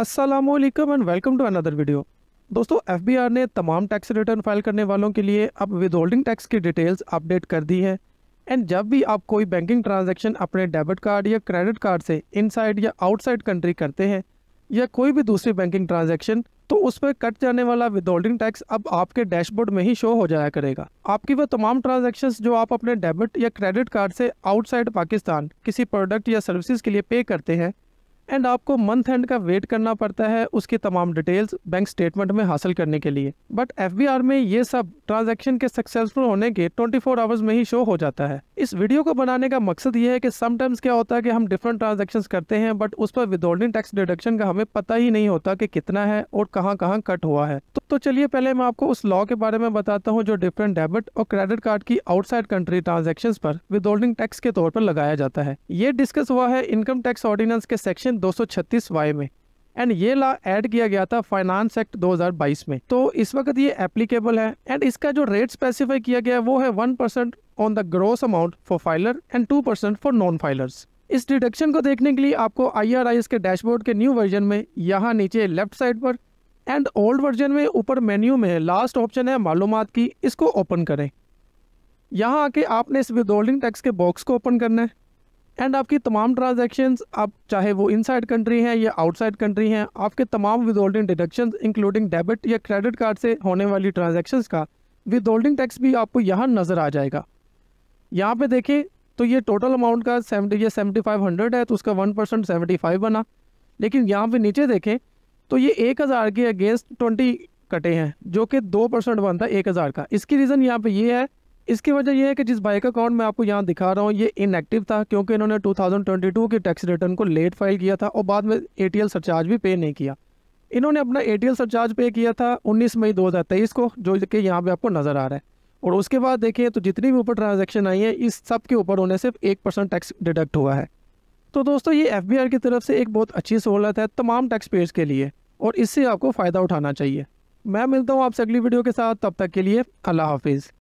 Aslam and welcome to another video दोस्तों एफ ने तमाम टैक्स रिटर्न फाइल करने वालों के लिए अब विदहोल्डिंग टैक्स की डिटेल्स अपडेट कर दी है एंड जब भी आप कोई बैंकिंग ट्रांजैक्शन अपने डेबिट कार्ड या क्रेडिट कार्ड से इनसाइड या आउटसाइड कंट्री करते हैं या कोई भी दूसरी बैंकिंग ट्रांजेक्शन तो उस पर कट जाने वाला विदहोल्डिंग टैक्स अब आपके डैशबोर्ड में ही शो हो जाया करेगा आपकी वो तमाम ट्रांजेक्शन जो आप अपने डेबिट या क्रेडिट कार्ड से आउटसाइड पाकिस्तान किसी प्रोडक्ट या सर्विसेज के लिए पे करते हैं एंड आपको मंथ एंड का वेट करना पड़ता है उसकी तमाम डिटेल्स बैंक स्टेटमेंट में हासिल करने के लिए बट एफ में ये सब ट्रांजैक्शन के सक्सेसफुल होने के 24 फोर आवर्स में ही शो हो जाता है इस वीडियो को बनाने का मकसद ये है कि समटाइम्स क्या होता है कि हम डिफरेंट ट्रांजेक्शन करते हैं बट उस पर विदोल्डिंग टैक्स डिडक्शन का हमें पता ही नहीं होता कि कितना है और कहाँ कहाँ कट हुआ है तो, तो चलिए पहले मैं आपको उस लॉ के बारे में बताता हूँ जो डिफरेंट डेबिट और क्रेडिट कार्ड की आउटसाइड कंट्री ट्रांजेक्शन पर विदोल्डिंग टैक्स के तौर पर लगाया जाता है ये डिस्कस हुआ है इनकम टैक्स ऑर्डिनेंस के सेक्शन सेक्शन 236 वाई में एंड ये लॉ ऐड किया गया था फाइनेंस एक्ट 2022 में तो इस वक्त ये एप्लीकेबल है एंड इसका जो रेट स्पेसिफाई किया गया है वो है one percent on the gross amount for filer and two percent for non filers इस डिडक्शन को देखने के लिए आपको आई के डैशबोर्ड के न्यू वर्जन में यहाँ नीचे लेफ्ट साइड पर एंड ओल्ड वर्जन में ऊपर मेन्यू में लास्ट ऑप्शन है मालूम की इसको ओपन करें यहाँ आके आपने इस विदोल्डिंग टैक्स के बॉक्स को ओपन करना है एंड आपकी तमाम ट्रांजेक्शन आप चाहे वो इनसाइड कंट्री हैं या आउटसाइड कंट्री हैं आपके तमाम होल्डिंग डिडक्शन इंक्लूडिंग डेबिट या क्रेडिट कार्ड से होने वाली ट्रांजेक्शन का होल्डिंग टैक्स भी आपको यहाँ नज़र आ जाएगा यहाँ पे देखें तो ये टोटल अमाउंट का सेवेंटी या सेवेंटी फाइव हंड्रेड है तो उसका वन परसेंट सेवेंटी फाइव बना लेकिन यहाँ पे नीचे देखें तो ये एक हज़ार के अगेंस्ट ट्वेंटी कटे हैं जो कि दो परसेंट बनता है एक हज़ार का इसकी रीज़न यहाँ पे ये है इसकी वजह यह है कि जिस बाइक अकाउंट मैं आपको यहाँ दिखा रहा हूँ ये इनएक्टिव था क्योंकि इन्होंने 2022 के टैक्स रिटर्न को लेट फाइल किया था और बाद में ए टी सरचार्ज भी पे नहीं किया इन्होंने अपना ए टी सरचार्ज पे किया था 19 मई 2023 को जो कि यहाँ पे आपको नज़र आ रहा है और उसके बाद देखिए तो जितनी भी ऊपर ट्रांजेक्शन आई है इस सब के ऊपर उन्हें सिर्फ एक परसेंट टैक्स डिडक्ट हुआ है तो दोस्तों ये एफ की तरफ से एक बहुत अच्छी सहूलत है तमाम टैक्स पेयर्स के लिए और इससे आपको फ़ायदा उठाना चाहिए मैं मिलता हूँ आपसे अगली वीडियो के साथ तब तक के लिए अल्लाह हाफिज़